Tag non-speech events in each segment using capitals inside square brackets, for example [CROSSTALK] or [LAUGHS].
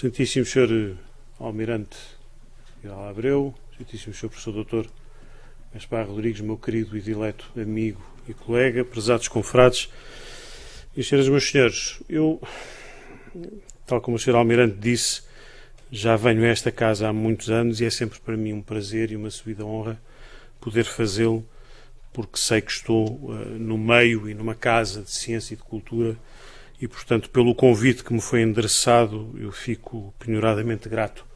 Santíssimo Sr. Almirante Vidal Abreu, Santíssimo Sr. Professor Doutor Gaspar Rodrigues, meu querido e dileto amigo e colega, prezados confrades, e senhoras e meus senhores, eu, tal como o Sr. Almirante disse, já venho a esta casa há muitos anos e é sempre para mim um prazer e uma subida honra poder fazê-lo, porque sei que estou uh, no meio e numa casa de ciência e de cultura e, portanto, pelo convite que me foi endereçado, eu fico penhoradamente grato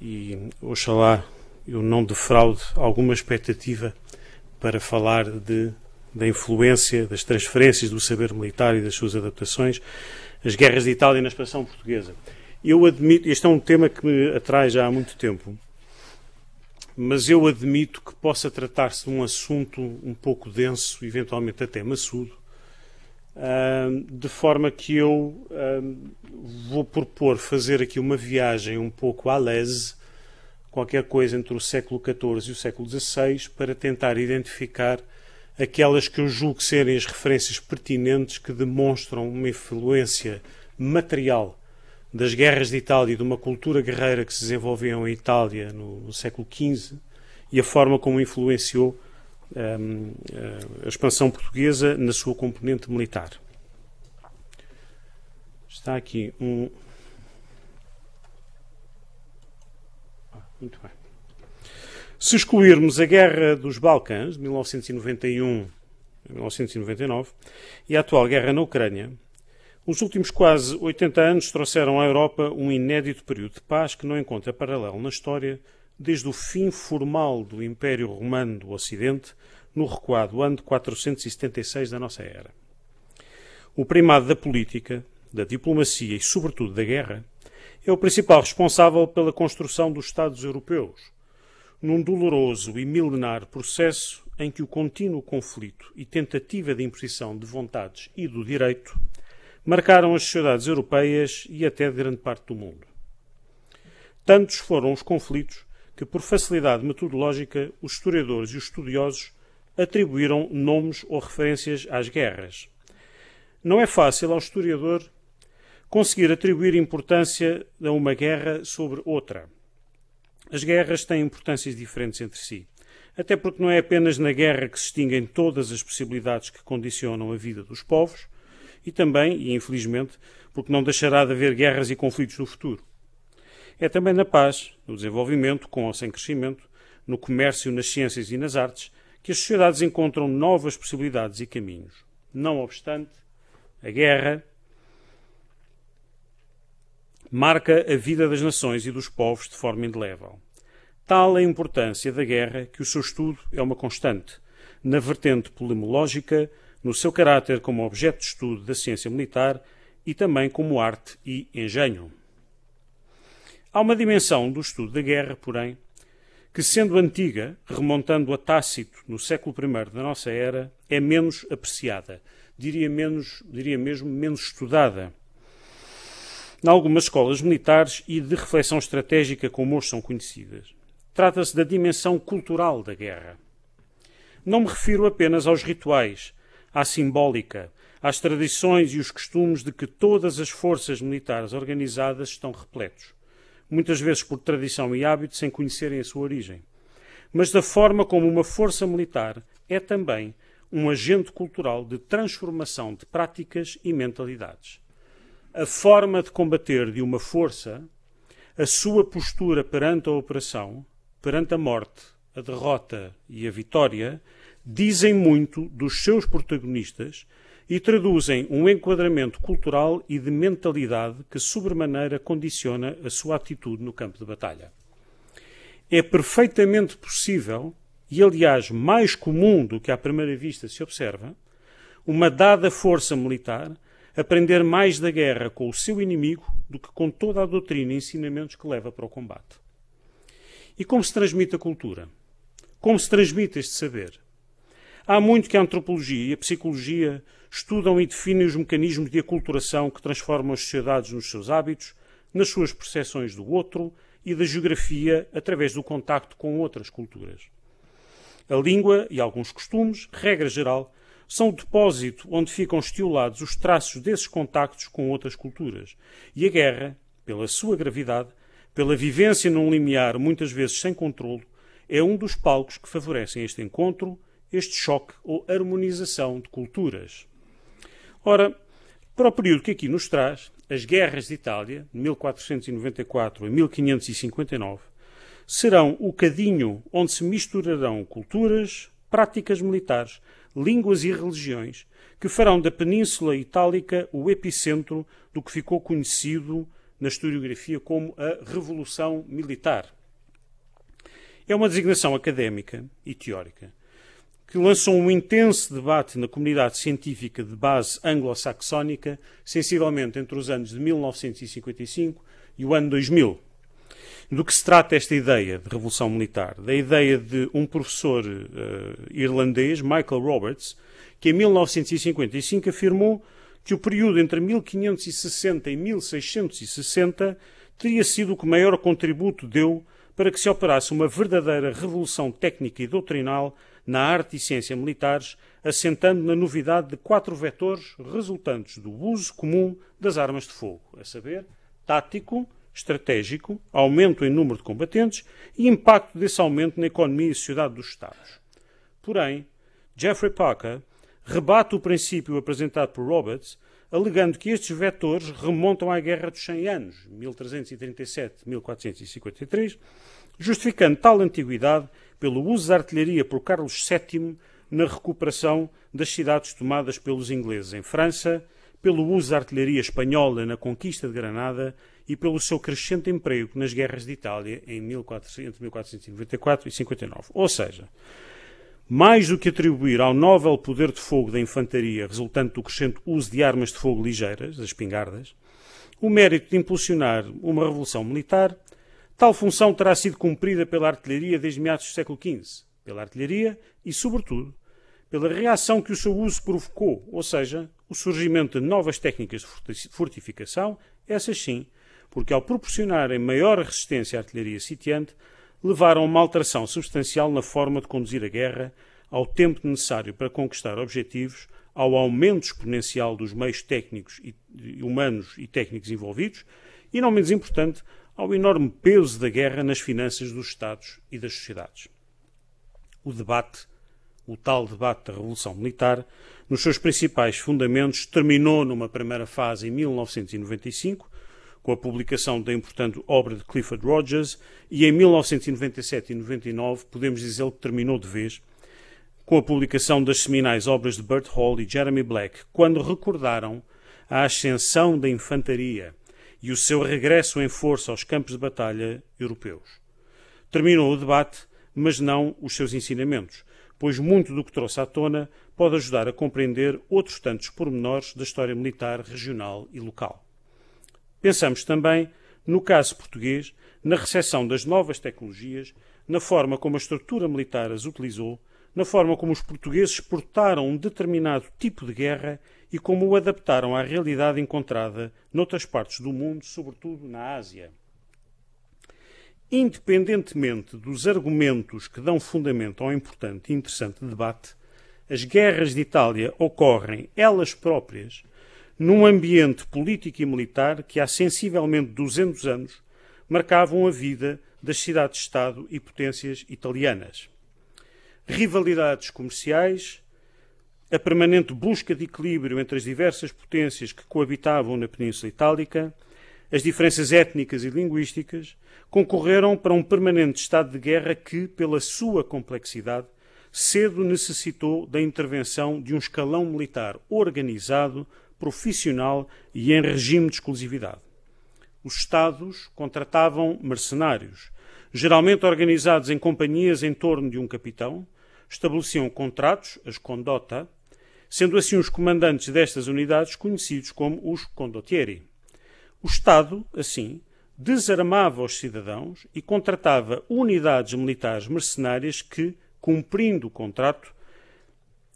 e, oxalá, eu não defraude alguma expectativa para falar de, da influência das transferências do saber militar e das suas adaptações, as guerras de Itália na expansão portuguesa. Eu admito, este é um tema que me atrai já há muito tempo, mas eu admito que possa tratar-se de um assunto um pouco denso, eventualmente até maçudo, de forma que eu vou propor fazer aqui uma viagem um pouco à lese, qualquer coisa entre o século XIV e o século XVI, para tentar identificar aquelas que eu julgo serem as referências pertinentes que demonstram uma influência material das guerras de Itália e de uma cultura guerreira que se desenvolveu em Itália no, no século XV e a forma como influenciou Ehm, eh, a expansão portuguesa na sua componente militar. Está aqui um. Ah, muito bem. Se excluirmos a Guerra dos Balcãs, de 1991 a 1999, e a atual guerra na Ucrânia, os últimos quase 80 anos trouxeram à Europa um inédito período de paz que não encontra paralelo na história desde o fim formal do Império Romano do Ocidente, no recuado ano de 476 da nossa era. O primado da política, da diplomacia e, sobretudo, da guerra, é o principal responsável pela construção dos Estados europeus, num doloroso e milenar processo em que o contínuo conflito e tentativa de imposição de vontades e do direito marcaram as sociedades europeias e até de grande parte do mundo. Tantos foram os conflitos que, por facilidade metodológica, os historiadores e os estudiosos atribuíram nomes ou referências às guerras. Não é fácil ao historiador conseguir atribuir importância a uma guerra sobre outra. As guerras têm importâncias diferentes entre si. Até porque não é apenas na guerra que se extinguem todas as possibilidades que condicionam a vida dos povos, e também, e infelizmente, porque não deixará de haver guerras e conflitos no futuro. É também na paz, no desenvolvimento, com ou sem crescimento, no comércio, nas ciências e nas artes, que as sociedades encontram novas possibilidades e caminhos. Não obstante, a guerra marca a vida das nações e dos povos de forma indelével. Tal é a importância da guerra que o seu estudo é uma constante, na vertente polemológica, no seu caráter como objeto de estudo da ciência militar e também como arte e engenho. Há uma dimensão do estudo da guerra, porém, que, sendo antiga, remontando a Tácito no século I da nossa era, é menos apreciada, diria, menos, diria mesmo menos estudada. Em algumas escolas militares e de reflexão estratégica como hoje são conhecidas. Trata-se da dimensão cultural da guerra. Não me refiro apenas aos rituais, à simbólica, às tradições e os costumes de que todas as forças militares organizadas estão repletos muitas vezes por tradição e hábito sem conhecerem a sua origem, mas da forma como uma força militar é também um agente cultural de transformação de práticas e mentalidades. A forma de combater de uma força, a sua postura perante a operação, perante a morte, a derrota e a vitória, dizem muito dos seus protagonistas e traduzem um enquadramento cultural e de mentalidade que sobremaneira condiciona a sua atitude no campo de batalha. É perfeitamente possível, e aliás mais comum do que à primeira vista se observa, uma dada força militar aprender mais da guerra com o seu inimigo do que com toda a doutrina e ensinamentos que leva para o combate. E como se transmite a cultura? Como se transmite este saber? Há muito que a antropologia e a psicologia estudam e definem os mecanismos de aculturação que transformam as sociedades nos seus hábitos, nas suas percepções do outro e da geografia através do contacto com outras culturas. A língua e alguns costumes, regra geral, são o depósito onde ficam estiolados os traços desses contactos com outras culturas. E a guerra, pela sua gravidade, pela vivência num limiar muitas vezes sem controlo, é um dos palcos que favorecem este encontro, este choque ou harmonização de culturas. Ora, para o período que aqui nos traz, as guerras de Itália, de 1494 a 1559, serão o cadinho onde se misturarão culturas, práticas militares, línguas e religiões, que farão da Península Itálica o epicentro do que ficou conhecido na historiografia como a Revolução Militar. É uma designação académica e teórica que lançam um intenso debate na comunidade científica de base anglo-saxónica, sensivelmente entre os anos de 1955 e o ano 2000. Do que se trata esta ideia de revolução militar? Da ideia de um professor uh, irlandês, Michael Roberts, que em 1955 afirmou que o período entre 1560 e 1660 teria sido o que maior contributo deu para que se operasse uma verdadeira revolução técnica e doutrinal na arte e ciência militares, assentando na novidade de quatro vetores resultantes do uso comum das armas de fogo, a saber, tático, estratégico, aumento em número de combatentes e impacto desse aumento na economia e sociedade dos Estados. Porém, Jeffrey Parker rebate o princípio apresentado por Roberts, alegando que estes vetores remontam à Guerra dos 100 Anos, 1337-1453, justificando tal antiguidade pelo uso da artilharia por Carlos VII na recuperação das cidades tomadas pelos ingleses em França, pelo uso da artilharia espanhola na conquista de Granada e pelo seu crescente emprego nas guerras de Itália em 1400, entre 1494 e 59. Ou seja, mais do que atribuir ao novel poder de fogo da infantaria resultante do crescente uso de armas de fogo ligeiras, as espingardas, o mérito de impulsionar uma revolução militar Tal função terá sido cumprida pela artilharia desde meados do século XV, pela artilharia e, sobretudo, pela reação que o seu uso provocou, ou seja, o surgimento de novas técnicas de fortificação, essas sim, porque ao proporcionarem maior resistência à artilharia sitiante, levaram a uma alteração substancial na forma de conduzir a guerra, ao tempo necessário para conquistar objetivos, ao aumento exponencial dos meios técnicos e, humanos e técnicos envolvidos e, não menos importante, ao enorme peso da guerra nas finanças dos Estados e das sociedades. O debate, o tal debate da Revolução Militar, nos seus principais fundamentos, terminou numa primeira fase em 1995, com a publicação da importante obra de Clifford Rogers, e em 1997 e 99 podemos dizer que terminou de vez, com a publicação das seminais obras de Bert Hall e Jeremy Black, quando recordaram a ascensão da infantaria e o seu regresso em força aos campos de batalha europeus. Terminou o debate, mas não os seus ensinamentos, pois muito do que trouxe à tona pode ajudar a compreender outros tantos pormenores da história militar regional e local. Pensamos também, no caso português, na recepção das novas tecnologias, na forma como a estrutura militar as utilizou, na forma como os portugueses exportaram um determinado tipo de guerra e como o adaptaram à realidade encontrada noutras partes do mundo, sobretudo na Ásia. Independentemente dos argumentos que dão fundamento ao importante e interessante debate, as guerras de Itália ocorrem elas próprias num ambiente político e militar que há sensivelmente 200 anos marcavam a vida das cidades-estado e potências italianas. Rivalidades comerciais, a permanente busca de equilíbrio entre as diversas potências que coabitavam na Península Itálica, as diferenças étnicas e linguísticas, concorreram para um permanente estado de guerra que, pela sua complexidade, cedo necessitou da intervenção de um escalão militar organizado, profissional e em regime de exclusividade. Os Estados contratavam mercenários, geralmente organizados em companhias em torno de um capitão, estabeleciam contratos, as condota, sendo assim os comandantes destas unidades conhecidos como os condottieri. O Estado, assim, desarmava os cidadãos e contratava unidades militares mercenárias que, cumprindo o contrato,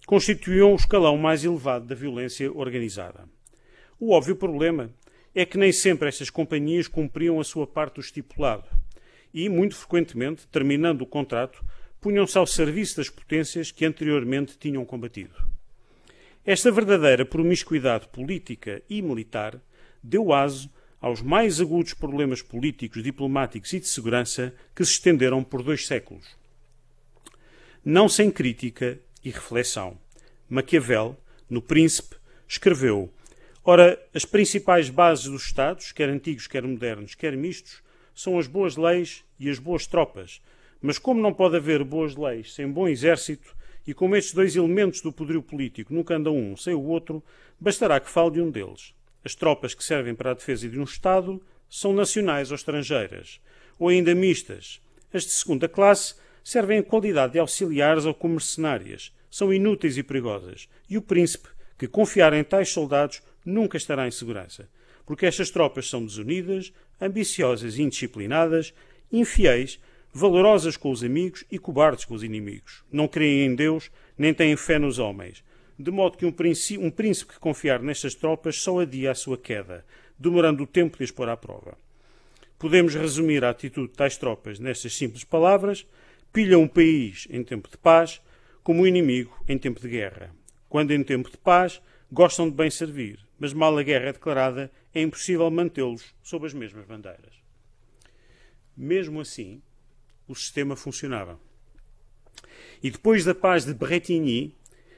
constituíam o escalão mais elevado da violência organizada. O óbvio problema é que nem sempre estas companhias cumpriam a sua parte do estipulado e, muito frequentemente, terminando o contrato, punham-se ao serviço das potências que anteriormente tinham combatido. Esta verdadeira promiscuidade política e militar deu aso aos mais agudos problemas políticos, diplomáticos e de segurança que se estenderam por dois séculos. Não sem crítica e reflexão, Maquiavel, no Príncipe, escreveu: Ora, as principais bases dos Estados, quer antigos, quer modernos, quer mistos, são as boas leis e as boas tropas. Mas como não pode haver boas leis sem bom exército, e como estes dois elementos do poderio político nunca andam um sem o outro, bastará que fale de um deles. As tropas que servem para a defesa de um Estado são nacionais ou estrangeiras, ou ainda mistas. As de segunda classe servem em qualidade de auxiliares ou como mercenárias, são inúteis e perigosas, e o príncipe, que confiar em tais soldados, nunca estará em segurança, porque estas tropas são desunidas, ambiciosas e indisciplinadas, infiéis valorosas com os amigos e cobardes com os inimigos. Não creem em Deus, nem têm fé nos homens. De modo que um príncipe, um príncipe que confiar nestas tropas só adia a sua queda, demorando o tempo de as pôr à prova. Podemos resumir a atitude de tais tropas nestas simples palavras: pilham um país em tempo de paz, como o um inimigo em tempo de guerra. Quando em tempo de paz, gostam de bem servir, mas mal a guerra é declarada, é impossível mantê-los sob as mesmas bandeiras. Mesmo assim, o sistema funcionava. E depois da paz de Bretigny,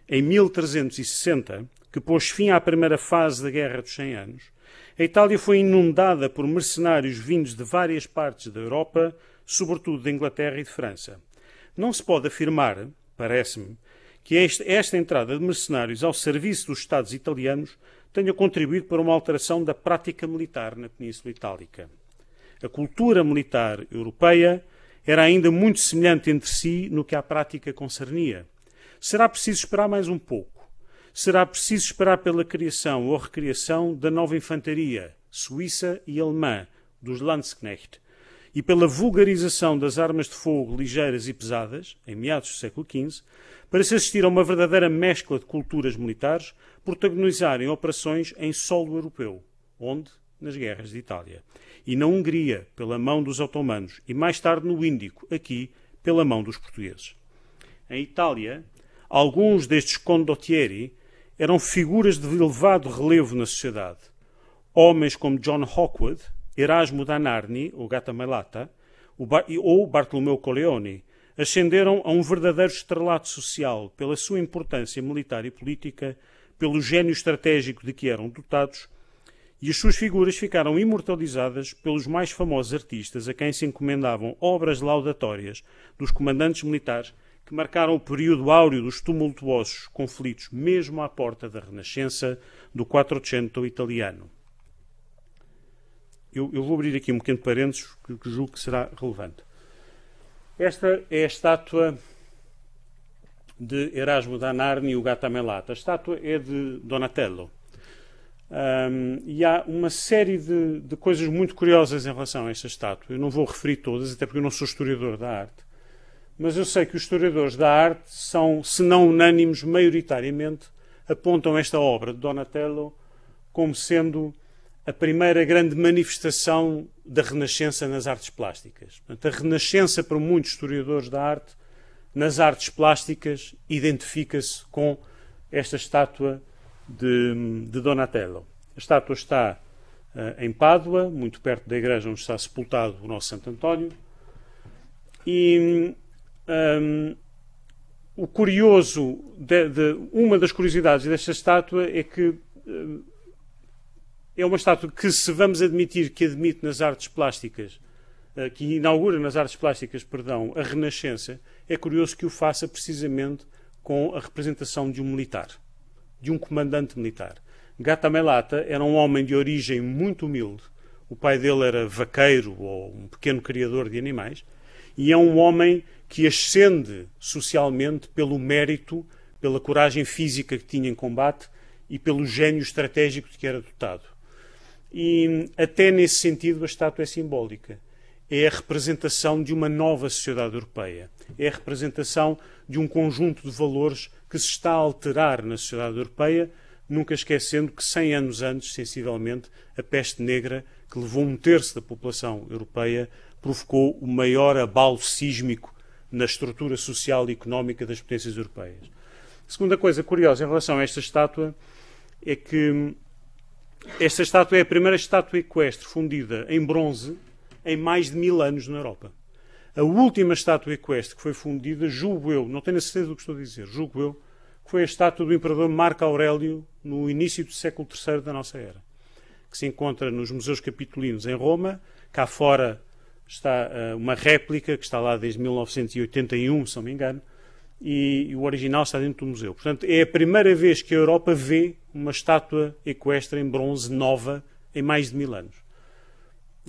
em 1360, que pôs fim à primeira fase da Guerra dos cem Anos, a Itália foi inundada por mercenários vindos de várias partes da Europa, sobretudo da Inglaterra e de França. Não se pode afirmar, parece-me, que este, esta entrada de mercenários ao serviço dos Estados italianos tenha contribuído para uma alteração da prática militar na Península Itálica. A cultura militar europeia era ainda muito semelhante entre si no que à prática concernia. Será preciso esperar mais um pouco. Será preciso esperar pela criação ou recriação da nova infantaria suíça e alemã, dos Landsknecht, e pela vulgarização das armas de fogo ligeiras e pesadas, em meados do século XV, para se assistir a uma verdadeira mescla de culturas militares protagonizarem operações em solo europeu, onde nas guerras de Itália e na Hungria, pela mão dos otomanos, e mais tarde no Índico, aqui, pela mão dos portugueses. Em Itália, alguns destes condottieri eram figuras de elevado relevo na sociedade. Homens como John Hawkwood, Erasmo da Narni, ou Gata Melata, ou Bartolomeu Colleoni ascenderam a um verdadeiro estrelato social pela sua importância militar e política, pelo gênio estratégico de que eram dotados e as suas figuras ficaram imortalizadas pelos mais famosos artistas a quem se encomendavam obras laudatórias dos comandantes militares que marcaram o período áureo dos tumultuosos conflitos, mesmo à porta da renascença do Quattrocento italiano. Eu, eu, vou abrir aqui um pequeno parênteses que, que julgo que será relevante. Esta é a estátua de Erasmo da Narni e o Gattamelata. A estátua é de Donatello. Um, e há uma série de, de, coisas muito curiosas em relação a esta estátua. Eu não vou referir todas, até porque eu não sou historiador da arte. Mas eu sei que os historiadores da arte são, se não unânimes, maioritariamente apontam esta obra de Donatello como sendo a primeira grande manifestação da Renascença nas artes plásticas. Portanto, a Renascença, para muitos historiadores da arte, nas artes plásticas, identifica-se com esta estátua de, de Donatello. A estátua está uh, em Pádua, muito perto da igreja onde está sepultado o nosso Santo António. E um, ehm, o curioso, de, de, uma das curiosidades desta estátua é que uh, é uma estátua que, se vamos admitir que admite nas artes plásticas, uh, que inaugura nas artes plásticas, perdão, a Renascença, é curioso que o faça precisamente com a representação de um militar de um comandante militar. Gata Melata era um homem de origem muito humilde. O pai dele era vaqueiro ou um pequeno criador de animais. E é um homem que ascende socialmente pelo mérito, pela coragem física que tinha em combate e pelo gênio estratégico de que era dotado. E hum, até nesse sentido a estátua é simbólica. É a representação de uma nova sociedade europeia. É a representação de um conjunto de valores que se está a alterar na sociedade europeia, nunca esquecendo que 100 anos antes, sensivelmente, a peste negra, que levou um terço da população europeia, provocou o maior abalo sísmico na estrutura social e económica das potências europeias. A segunda coisa curiosa em relação a esta estátua é que esta estátua é a primeira estátua equestre fundida em bronze em mais de mil anos na Europa. A última estátua equestre que foi fundida, julgo eu, não tenho a certeza do que estou a dizer, julgo eu, que foi a estátua do imperador Marco Aurélio no início do século III da nossa era, que se encontra nos Museus Capitolinos em Roma. Cá fora está uh, uma réplica que está lá desde 1981, se não me engano, e, e o original está dentro do museu. Portanto, é a primeira vez que a Europa vê uma estátua equestre em bronze nova em mais de mil anos.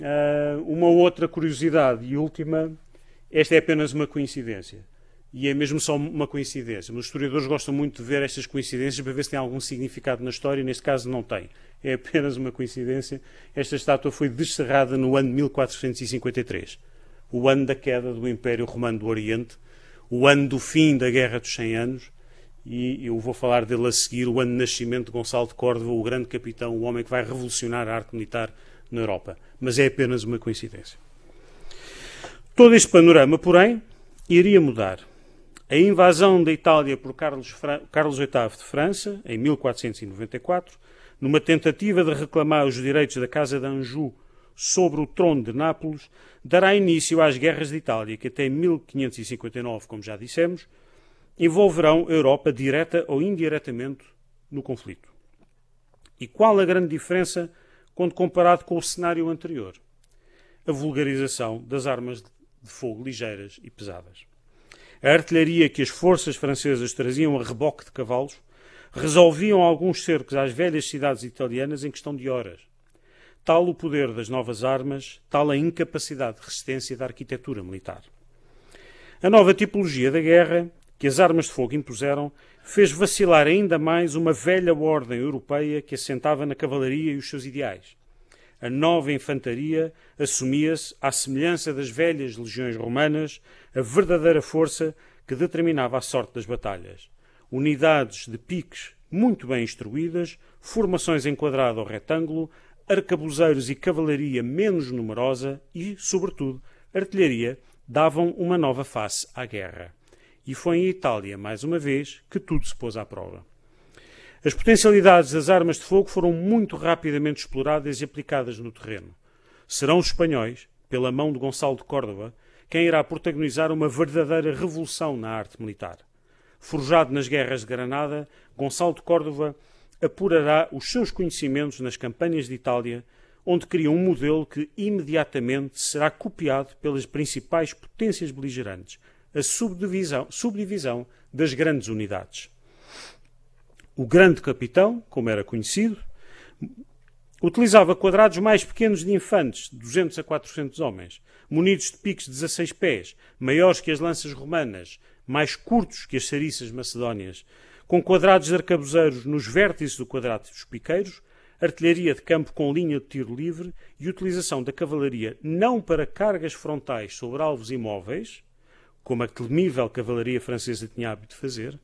Uh, uma outra curiosidade e última esta é apenas uma coincidência. E é mesmo só uma coincidência. Os historiadores gostam muito de ver estas coincidências para ver se têm algum significado na história, e neste caso não tem. É apenas uma coincidência. Esta estátua foi descerrada no ano 1453, o ano da queda do Império Romano do Oriente, o ano do fim da Guerra dos Cem Anos, e eu vou falar dele a seguir, o ano de nascimento de Gonçalo de Córdoba, o grande capitão, o homem que vai revolucionar a arte militar na Europa. Mas é apenas uma coincidência. Todo este panorama, porém, iria mudar. A invasão da Itália por Carlos, Carlos VIII de França, em 1494, numa tentativa de reclamar os direitos da Casa de Anjou sobre o trono de Nápoles, dará início às guerras de Itália, que até 1559, como já dissemos, envolverão a Europa direta ou indiretamente no conflito. E qual a grande diferença quando comparado com o cenário anterior? A vulgarização das armas de fogo ligeiras e pesadas. A artilharia que as forças francesas traziam a reboque de cavalos resolviam alguns cercos às velhas cidades italianas em questão de horas. Tal o poder das novas armas, tal a incapacidade de resistência da arquitetura militar. A nova tipologia da guerra que as armas de fogo impuseram fez vacilar ainda mais uma velha ordem europeia que assentava na cavalaria e os seus ideais a nova infantaria assumia-se, à semelhança das velhas legiões romanas, a verdadeira força que determinava a sorte das batalhas. Unidades de piques muito bem instruídas, formações em quadrado ou retângulo, arcabuzeiros e cavalaria menos numerosa e, sobretudo, artilharia davam uma nova face à guerra. E foi em Itália, mais uma vez, que tudo se pôs à prova. As potencialidades das armas de fogo foram muito rapidamente exploradas e aplicadas no terreno. Serão os espanhóis, pela mão de Gonçalo de Córdoba, quem irá protagonizar uma verdadeira revolução na arte militar. Forjado nas guerras de Granada, Gonçalo de Córdoba apurará os seus conhecimentos nas campanhas de Itália, onde cria um modelo que imediatamente será copiado pelas principais potências beligerantes, a subdivisão, subdivisão das grandes unidades o grande capitão, como era conhecido, utilizava quadrados mais pequenos de infantes, 200 a 400 homens, munidos de piques de 16 pés, maiores que as lanças romanas, mais curtos que as sariças macedónias, com quadrados de arcabuzeiros nos vértices do quadrado dos piqueiros, artilharia de campo com linha de tiro livre e utilização da cavalaria não para cargas frontais sobre alvos imóveis, como a temível cavalaria francesa tinha hábito de fazer,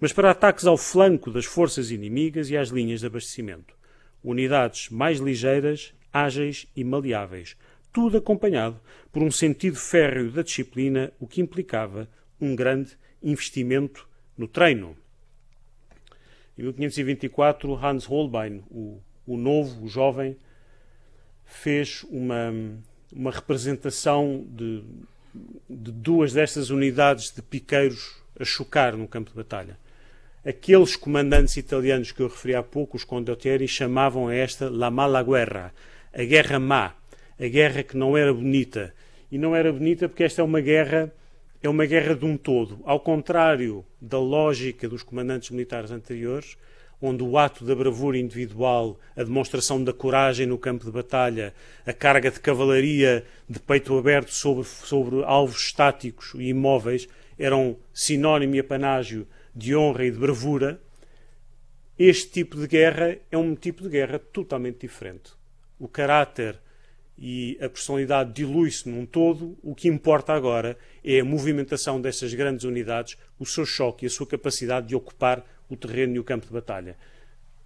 mas para ataques ao flanco das forças inimigas e às linhas de abastecimento. Unidades mais ligeiras, ágeis e maleáveis, tudo acompanhado por um sentido férreo da disciplina, o que implicava um grande investimento no treino. Em 1524, Hans Holbein, o, o novo, o jovem, fez uma, uma representação de, de duas destas unidades de piqueiros a chocar no campo de batalha. Aqueles comandantes italianos que eu referi há pouco, os condottieri, chamavam a esta la mala guerra, a guerra má, a guerra que não era bonita. E não era bonita porque esta é uma guerra é uma guerra de um todo. Ao contrário da lógica dos comandantes militares anteriores, onde o ato da bravura individual, a demonstração da coragem no campo de batalha, a carga de cavalaria de peito aberto sobre, sobre alvos estáticos e imóveis eram sinónimo e apanágio de honra e de bravura, este tipo de guerra é um tipo de guerra totalmente diferente. O caráter e a personalidade dilui-se num todo. O que importa agora é a movimentação dessas grandes unidades, o seu choque e a sua capacidade de ocupar o terreno e o campo de batalha.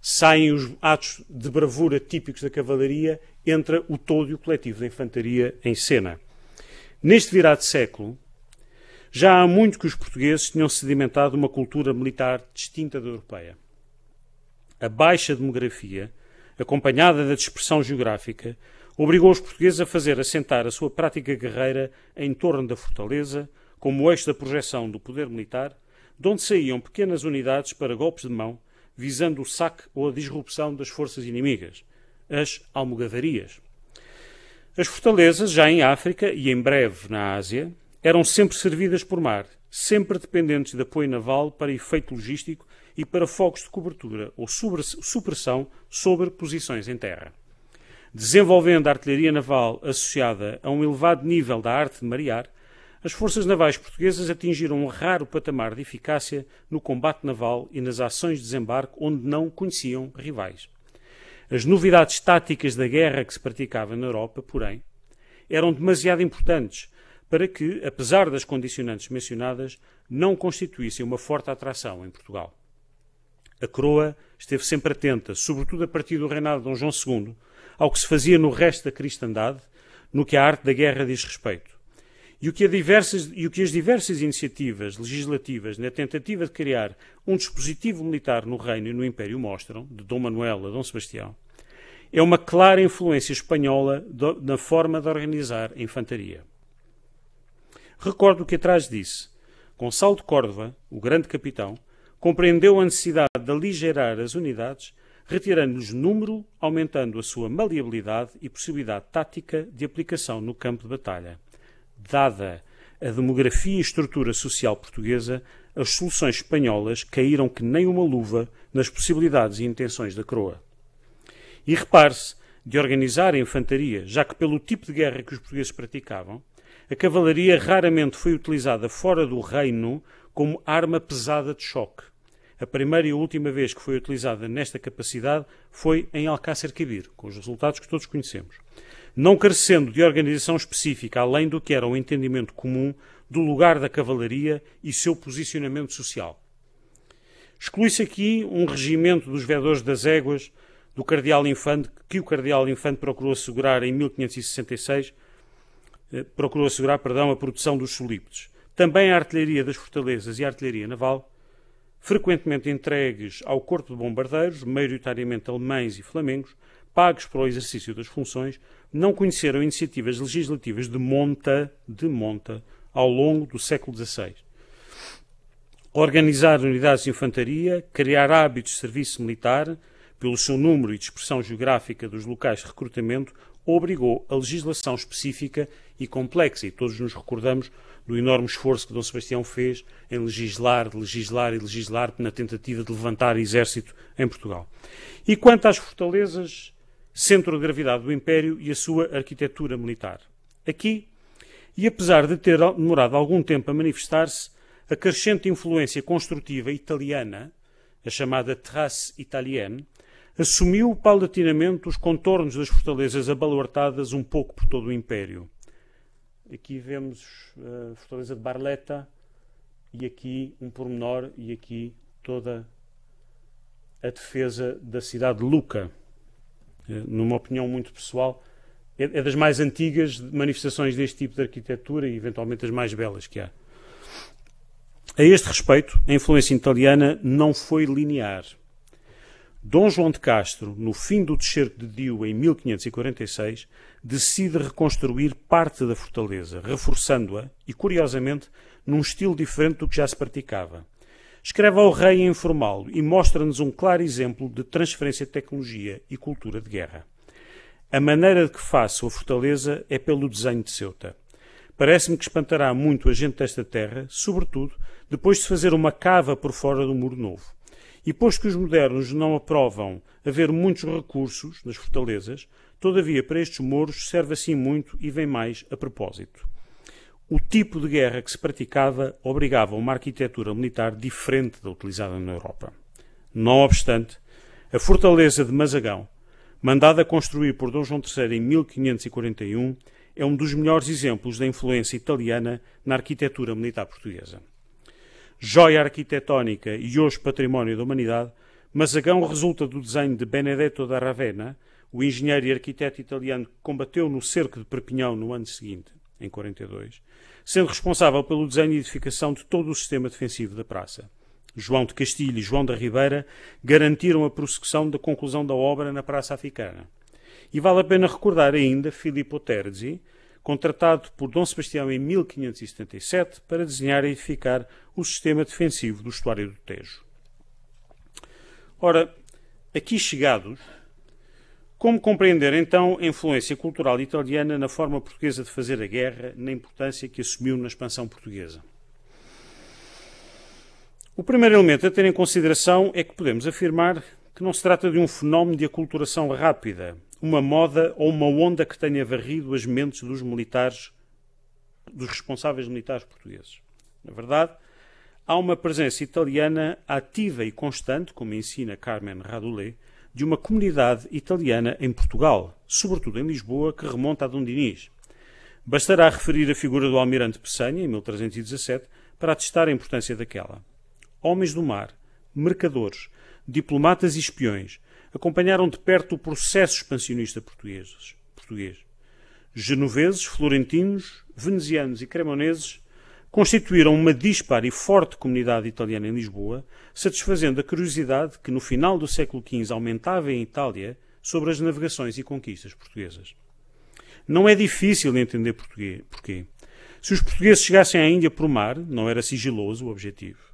Saem os atos de bravura típicos da cavalaria, entra o todo e o coletivo da infantaria em cena. Neste virado século, já há muito que os portugueses tinham sedimentado uma cultura militar distinta da europeia. A baixa demografia, acompanhada da dispersão geográfica, obrigou os portugueses a fazer assentar a sua prática guerreira em torno da fortaleza, como eixo da projeção do poder militar, de onde saíam pequenas unidades para golpes de mão, visando o saque ou a disrupção das forças inimigas, as almogavarias. As fortalezas, já em África e em breve na Ásia, eram sempre servidas por mar, sempre dependentes de apoio naval para efeito logístico e para focos de cobertura ou supressão sobre posições em terra. Desenvolvendo a artilharia naval associada a um elevado nível da arte de marear, as forças navais portuguesas atingiram um raro patamar de eficácia no combate naval e nas ações de desembarque onde não conheciam rivais. As novidades táticas da guerra que se praticava na Europa, porém, eram demasiado importantes para que, apesar das condicionantes mencionadas, não constituíssem uma forte atração em Portugal. A coroa esteve sempre atenta, sobretudo a partir do reinado de Dom João II, ao que se fazia no resto da cristandade, no que a arte da guerra diz respeito. E o, que diversas, e o que as diversas iniciativas legislativas na tentativa de criar um dispositivo militar no Reino e no Império mostram, de Dom Manuel a Dom Sebastião, é uma clara influência espanhola do, na forma de organizar a infantaria. Recordo o que atrás disse: Gonçalo de Córdova, o grande capitão, compreendeu a necessidade de aligerar as unidades, retirando-lhes número, aumentando a sua maleabilidade e possibilidade tática de aplicação no campo de batalha. Dada a demografia e estrutura social portuguesa, as soluções espanholas caíram que nem uma luva nas possibilidades e intenções da coroa. E repare-se, de organizar a infantaria, já que pelo tipo de guerra que os portugueses praticavam, a cavalaria raramente foi utilizada fora do reino como arma pesada de choque. A primeira e última vez que foi utilizada nesta capacidade foi em Alcácer Quibir, com os resultados que todos conhecemos. Não carecendo de organização específica, além do que era o entendimento comum do lugar da cavalaria e seu posicionamento social. Exclui-se aqui um regimento dos vedores das éguas do Cardeal Infante, que o Cardeal Infante procurou assegurar em 1566, eh, procurou assegurar perdão, a produção dos solípedes. Também a artilharia das fortalezas e a artilharia naval, frequentemente entregues ao corpo de bombardeiros, maioritariamente alemães e flamengos, pagos para o exercício das funções, não conheceram iniciativas legislativas de monta, de monta, ao longo do século XVI. Organizar unidades de infantaria, criar hábitos de serviço militar, pelo seu número e dispersão geográfica dos locais de recrutamento, obrigou a legislação específica e complexa, e todos nos recordamos do enorme esforço que Dom Sebastião fez em legislar, legislar e legislar na tentativa de levantar exército em Portugal. E quanto às fortalezas, centro de gravidade do Império e a sua arquitetura militar. Aqui, e apesar de ter demorado algum tempo a manifestar-se, a crescente influência construtiva italiana, a chamada Terrasse Italienne, assumiu paulatinamente os contornos das fortalezas abaluartadas um pouco por todo o Império. Aqui vemos a eh, fortaleza de Barleta, e aqui um pormenor, e aqui toda a defesa da cidade de Luca. Eh, numa opinião muito pessoal, é, é das mais antigas manifestações deste tipo de arquitetura e eventualmente das mais belas que há. A este respeito, a influência italiana não foi linear. Dom João de Castro, no fim do descerto de Dio em 1546, decide reconstruir parte da fortaleza, reforçando-a e, curiosamente, num estilo diferente do que já se praticava. Escreve ao rei informá-lo e mostra-nos um claro exemplo de transferência de tecnologia e cultura de guerra. A maneira de que faço a fortaleza é pelo desenho de Ceuta. Parece-me que espantará muito a gente desta terra, sobretudo depois de fazer uma cava por fora do Muro Novo. E posto que os modernos não aprovam haver muitos recursos nas fortalezas, todavia para estes moros serve assim muito e vem mais a propósito. O tipo de guerra que se praticava obrigava a uma arquitetura militar diferente da utilizada na Europa. Não obstante, a fortaleza de Mazagão, mandada construir por D. João III em 1541, é um dos melhores exemplos da influência italiana na arquitetura militar portuguesa joia arquitetónica e hoje património da humanidade, Mazagão resulta do desenho de Benedetto da Ravenna, o engenheiro e arquiteto italiano que combateu no cerco de Perpignan no ano seguinte, em 42, sendo responsável pelo desenho e edificação de todo o sistema defensivo da praça. João de Castilho e João da Ribeira garantiram a prossecução da conclusão da obra na Praça Africana. E vale a pena recordar ainda Filippo Terzi, contratado por Dom Sebastião em 1577 para desenhar e edificar o sistema defensivo do estuário do Tejo. Ora, aqui chegados, como compreender então a influência cultural italiana na forma portuguesa de fazer a guerra, na importância que assumiu na expansão portuguesa? O primeiro elemento a ter em consideração é que podemos afirmar que não se trata de um fenómeno de aculturação rápida, uma moda ou uma onda que tenha varrido as mentes dos militares, dos responsáveis militares portugueses. Na verdade, há uma presença italiana ativa e constante, como ensina Carmen Radulé, de uma comunidade italiana em Portugal, sobretudo em Lisboa, que remonta a Dom Dinis. Bastará referir a figura do almirante Peçanha, em 1317, para atestar a importância daquela. Homens do mar, mercadores, diplomatas e espiões, acompanharam de perto o processo expansionista português. português. Genoveses, florentinos, venezianos e cremoneses constituíram uma dispar e forte comunidade italiana em Lisboa, satisfazendo a curiosidade que no final do século XV aumentava em Itália sobre as navegações e conquistas portuguesas. Não é difícil entender porquê. Se os portugueses chegassem à Índia por mar, não era sigiloso o objetivo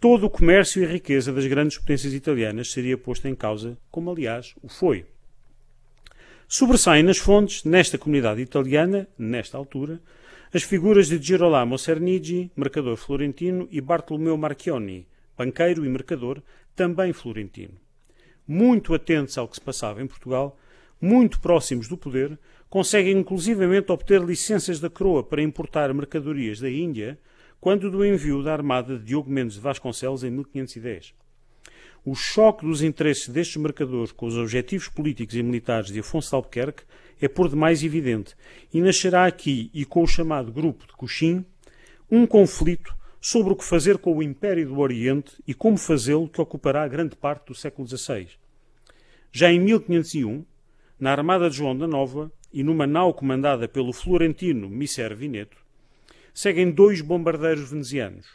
todo o comércio e riqueza das grandes potências italianas seria posto em causa, como aliás o foi. Sobressaem nas fontes, nesta comunidade italiana, nesta altura, as figuras de Girolamo Cernigi, mercador florentino, e Bartolomeu Marchioni, banqueiro e mercador, também florentino. Muito atentos ao que se passava em Portugal, muito próximos do poder, conseguem inclusivamente obter licenças da coroa para importar mercadorias da Índia, quando do envio da armada de Diogo Mendes de Vasconcelos em 1510. O choque dos interesses destes mercadores com os objetivos políticos e militares de Afonso de Albuquerque é por demais evidente e nascerá aqui e com o chamado Grupo de Coxim um conflito sobre o que fazer com o Império do Oriente e como fazê-lo que ocupará grande parte do século XVI. Já em 1501, na Armada de João da Nova e numa nau comandada pelo florentino Micer Vineto, seguem dois bombardeiros venezianos.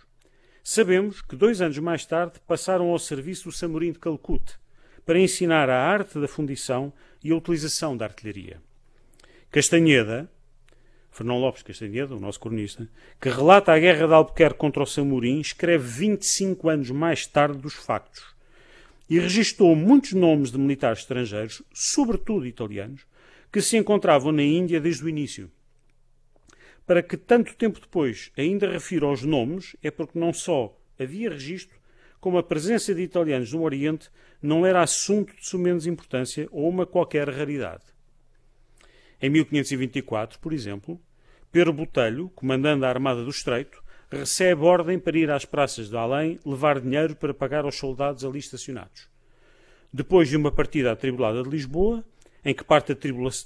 Sabemos que dois anos mais tarde passaram ao serviço do Samorim de Calcute para ensinar a arte da fundição e a utilização da artilharia. Castanheda, Fernão Lopes Castanheda, o nosso cronista, que relata a guerra de Albuquerque contra o Samorim, escreve 25 anos mais tarde dos factos e registou muitos nomes de militares estrangeiros, sobretudo italianos, que se encontravam na Índia desde o início para que tanto tempo depois ainda refira aos nomes é porque não só havia registro, como a presença de italianos no Oriente não era assunto de sumenos importância ou uma qualquer raridade. Em 1524, por exemplo, Pedro Botelho, comandando a Armada do Estreito, recebe ordem para ir às praças de Além levar dinheiro para pagar aos soldados ali estacionados. Depois de uma partida atribulada de Lisboa, em que parte da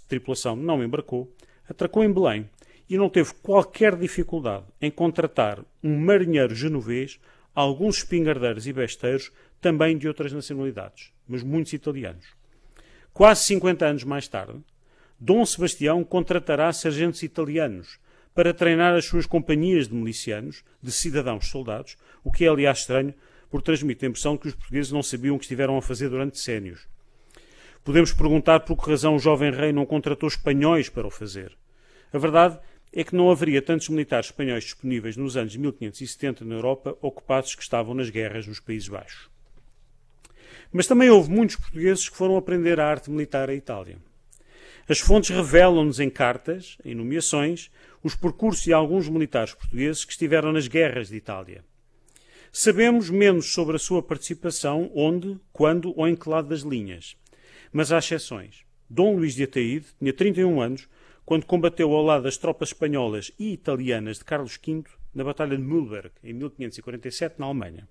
tripulação não embarcou, atracou em Belém, e não teve qualquer dificuldade em contratar um marinheiro genovês, alguns espingardeiros e besteiros, também de outras nacionalidades, mas muitos italianos. Quase 50 anos mais tarde, Dom Sebastião contratará sargentos italianos para treinar as suas companhias de milicianos, de cidadãos-soldados, o que é, aliás, estranho, por transmitir a impressão de que os portugueses não sabiam o que estiveram a fazer durante sénios. Podemos perguntar por que razão o jovem rei não contratou espanhóis para o fazer. A verdade é que não haveria tantos militares espanhóis disponíveis nos anos 1570 na Europa ocupados que estavam nas guerras nos Países Baixos. Mas também houve muitos portugueses que foram aprender a arte militar à Itália. As fontes revelam-nos em cartas, em nomeações, os percursos de alguns militares portugueses que estiveram nas guerras de Itália. Sabemos menos sobre a sua participação, onde, quando ou em que lado das linhas. Mas há exceções. Dom Luís de Ataíde tinha 31 anos quando combateu ao lado das tropas espanholas e italianas de Carlos V na Batalha de Mühlberg, em 1547, na Alemanha.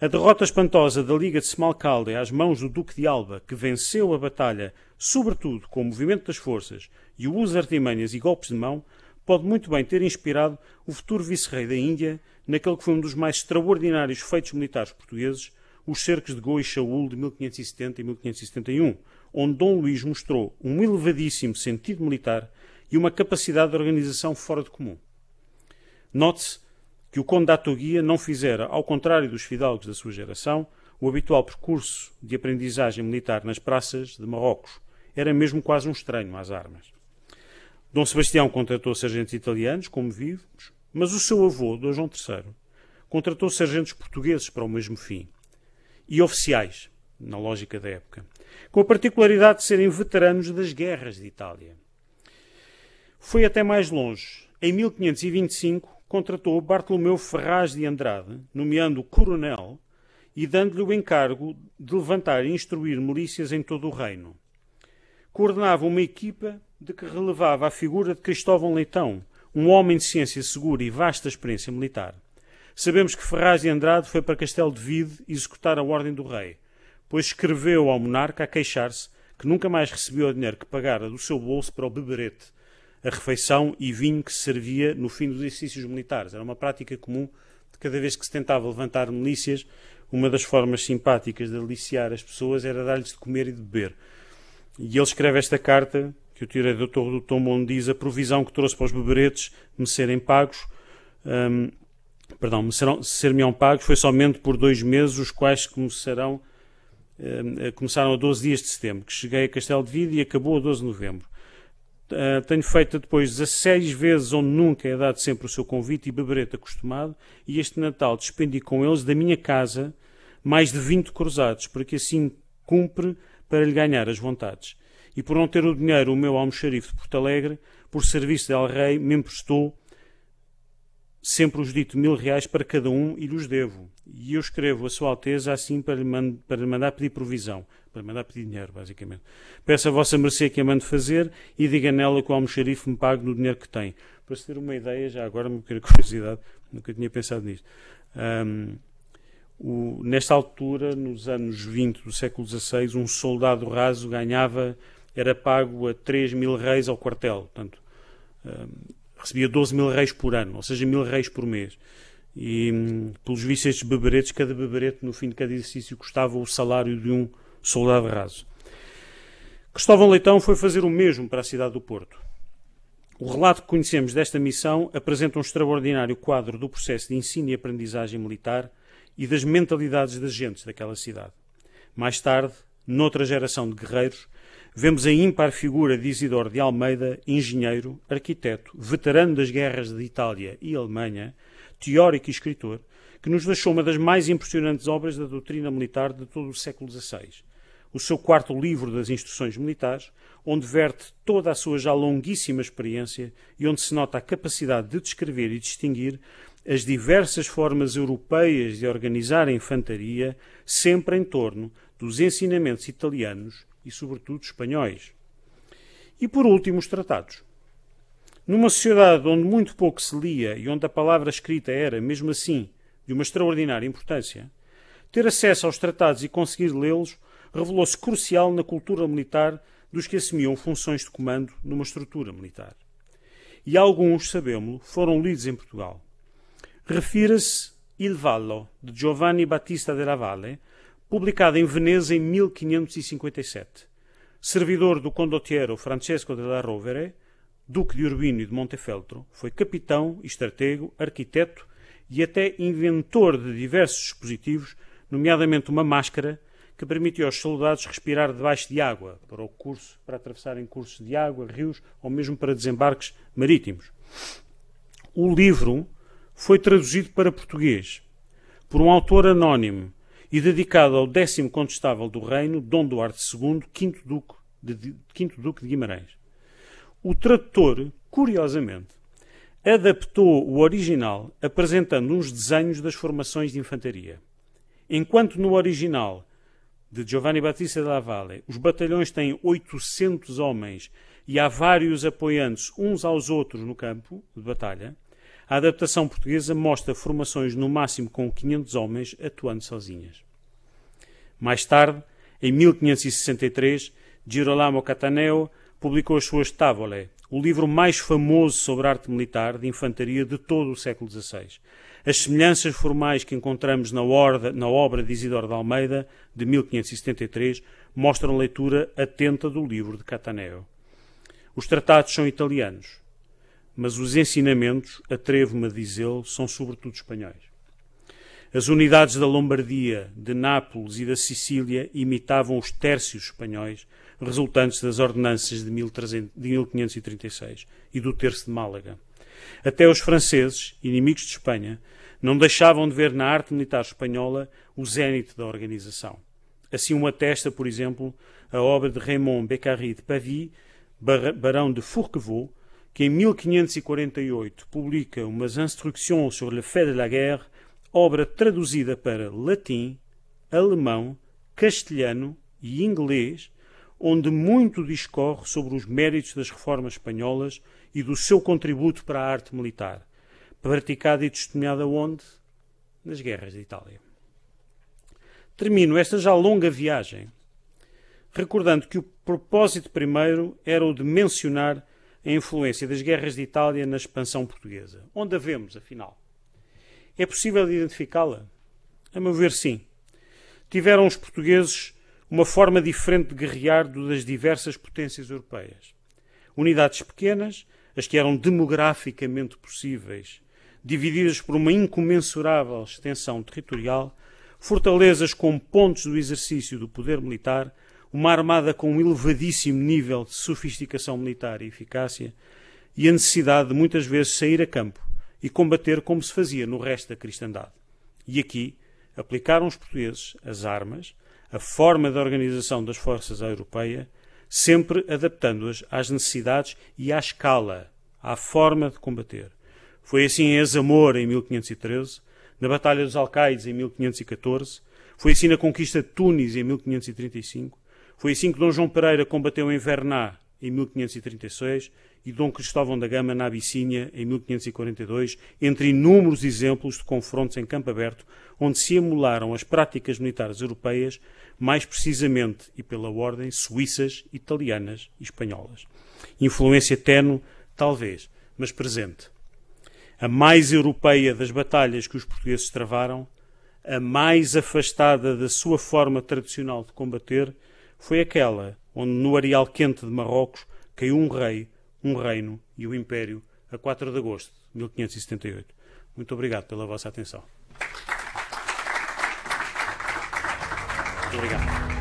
A derrota espantosa da Liga de Smalcalde às mãos do Duque de Alba, que venceu a batalha, sobretudo com o movimento das forças e o uso de artimanhas e golpes de mão, pode muito bem ter inspirado o futuro vice-rei da Índia naquele que foi um dos mais extraordinários feitos militares portugueses, os cercos de Goa e Shaul de 1570 e 1571, onde Dom Luís mostrou um elevadíssimo sentido militar e uma capacidade de organização fora de comum. Note-se que o da Toguia não fizera, ao contrário dos fidalgos da sua geração, o habitual percurso de aprendizagem militar nas praças de Marrocos. Era mesmo quase um estranho às armas. Dom Sebastião contratou sargentos italianos, como vimos, mas o seu avô, Dom João III, contratou sargentos portugueses para o mesmo fim e oficiais, na lógica da época, com a particularidade de serem veteranos das guerras de Itália. Foi até mais longe. Em 1525, contratou Bartolomeu Ferraz de Andrade, nomeando o coronel e dando-lhe o encargo de levantar e instruir milícias em todo o reino. Coordenava uma equipa de que relevava a figura de Cristóvão Leitão, um homem de ciência segura e vasta experiência militar. Sabemos que Ferraz de Andrade foi para Castelo de Vide executar a ordem do rei, pois escreveu ao monarca a queixar-se que nunca mais recebeu o dinheiro que pagara do seu bolso para o beberete a refeição e vinho que se servia no fim dos exercícios militares. Era uma prática comum de cada vez que se tentava levantar milícias, uma das formas simpáticas de aliciar as pessoas era dar-lhes de comer e de beber. E ele escreve esta carta, que eu tirei do Torre do Tombo, onde diz a provisão que trouxe para os beberetes me serem pagos, um, perdão, me serão, ser me pagos, foi somente por dois meses, os quais começarão, um, eh, começaram a 12 dias de setembro, que cheguei a Castelo de Vida e acabou a 12 de novembro. Eh, tenho feito depois 16 vezes onde nunca é dado sempre o seu convite e beberete acostumado, e este Natal despendi com eles da minha casa mais de 20 cruzados, porque assim cumpre para lhe ganhar as vontades. E por não ter o dinheiro, o meu almoxarife de Porto Alegre, por serviço de Rei, me emprestou sempre os dito mil reais para cada um e lhes devo. E eu escrevo a Sua Alteza assim para lhe, para lhe mandar pedir provisão, para lhe mandar pedir dinheiro, basicamente. Peço a Vossa Mercê que a mande fazer e diga nela que o almoxarife me pague no dinheiro que tem. Para se ter uma ideia, já agora, uma pequena [LAUGHS] curiosidade, nunca tinha pensado nisto. Um, o, nesta altura, nos anos 20 do século XVI, um soldado raso ganhava, era pago a 3 mil reis ao quartel, portanto, um, recebia 12 mil reis por ano, ou seja, mil reis por mês. E, hum, pelos vistos, estes beberetes, cada beberete no fim de cada exercício custava o salário de um soldado raso. Cristóvão Leitão foi fazer o mesmo para a cidade do Porto. O relato que conhecemos desta missão apresenta um extraordinário quadro do processo de ensino e aprendizagem militar e das mentalidades das gentes daquela cidade. Mais tarde, noutra geração de guerreiros, vemos a ímpar figura de Isidoro de Almeida, engenheiro, arquiteto, veterano das guerras de Itália e Alemanha, teórico e escritor, que nos deixou uma das mais impressionantes obras da doutrina militar de todo o século XVI, o seu quarto livro das Instruções Militares, onde verte toda a sua já longuíssima experiência e onde se nota a capacidade de descrever e distinguir as diversas formas europeias de organizar a infantaria, sempre em torno dos ensinamentos italianos e, sobretudo, espanhóis. E, por último, os tratados. Numa sociedade onde muito pouco se lia e onde a palavra escrita era, mesmo assim, de uma extraordinária importância, ter acesso aos tratados e conseguir lê-los revelou-se crucial na cultura militar dos que assumiam funções de comando numa estrutura militar. E alguns, sabemos, lo foram lidos em Portugal. Refira-se Il Vallo, de Giovanni Battista della Valle, publicado em Veneza em 1557. Servidor do condottiero Francesco della Rovere, Duque de Urbino e de Montefeltro, foi capitão, estratego, arquiteto e até inventor de diversos dispositivos, nomeadamente uma máscara que permitiu aos soldados respirar debaixo de água, para o curso, para atravessarem cursos de água, rios ou mesmo para desembarques marítimos. O livro foi traduzido para português por um autor anónimo e dedicado ao décimo contestável do reino, Dom Duarte II, quinto duque de, quinto duque de Guimarães. O tradutor, curiosamente, adaptou o original apresentando uns desenhos das formações de infantaria. Enquanto no original de Giovanni Battista della Valle os batalhões têm 800 homens e há vários apoiantes uns aos outros no campo de batalha, a adaptação portuguesa mostra formações no máximo com 500 homens atuando sozinhas. Mais tarde, em 1563, Girolamo Cataneo publicou as suas távole, o livro mais famoso sobre arte militar de infantaria de todo o século XVI. As semelhanças formais que encontramos na, orda, na obra de Isidoro de Almeida, de 1573, mostram leitura atenta do livro de Cataneo. Os tratados são italianos, mas os ensinamentos, atrevo-me a dizê-lo, são sobretudo espanhóis. As unidades da Lombardia, de Nápoles e da Sicília imitavam os tércios espanhóis, resultantes das ordenanças de 1536 e do Terço de Málaga. Até os franceses, inimigos de Espanha, não deixavam de ver na arte militar espanhola o zénite da organização. Assim o atesta, por exemplo, a obra de Raymond Beccarry de Pavie, barão de Fourquevaux, que em 1548 publica umas Instructions sur le fait de la guerre, obra traduzida para latim, alemão, castelhano e inglês, onde muito discorre sobre os méritos das reformas espanholas e do seu contributo para a arte militar, praticada e testemunhada onde? Nas guerras de Itália. Termino esta já longa viagem recordando que o propósito primeiro era o de mencionar a influência das guerras de Itália na expansão portuguesa. Onde a vemos, afinal? É possível identificá-la? A meu ver, sim. Tiveram os portugueses uma forma diferente de guerrear do das diversas potências europeias. Unidades pequenas, as que eram demograficamente possíveis, divididas por uma incomensurável extensão territorial, fortalezas com pontos do exercício do poder militar, uma armada com um elevadíssimo nível de sofisticação militar e eficácia, e a necessidade de muitas vezes sair a campo e combater como se fazia no resto da cristandade. E aqui aplicaram os portugueses as armas, a forma de organização das forças europeias, sempre adaptando-as às necessidades e à escala, à forma de combater. Foi assim em Examor, em 1513, na Batalha dos Alcaides, em 1514, foi assim na conquista de Tunis, em 1535, foi assim que Dom João Pereira combateu em Verná, em 1536 e Dom Cristóvão da Gama na Abissínia em 1542, entre inúmeros exemplos de confrontos em campo aberto, onde se emularam as práticas militares europeias, mais precisamente e pela ordem suíças, italianas e espanholas. Influência tenue, talvez, mas presente. A mais europeia das batalhas que os portugueses travaram, a mais afastada da sua forma tradicional de combater, foi aquela onde no areal quente de Marrocos caiu um rei, um reino e um império a 4 de agosto de 1578. Muito obrigado pela vossa atenção. Muito obrigado.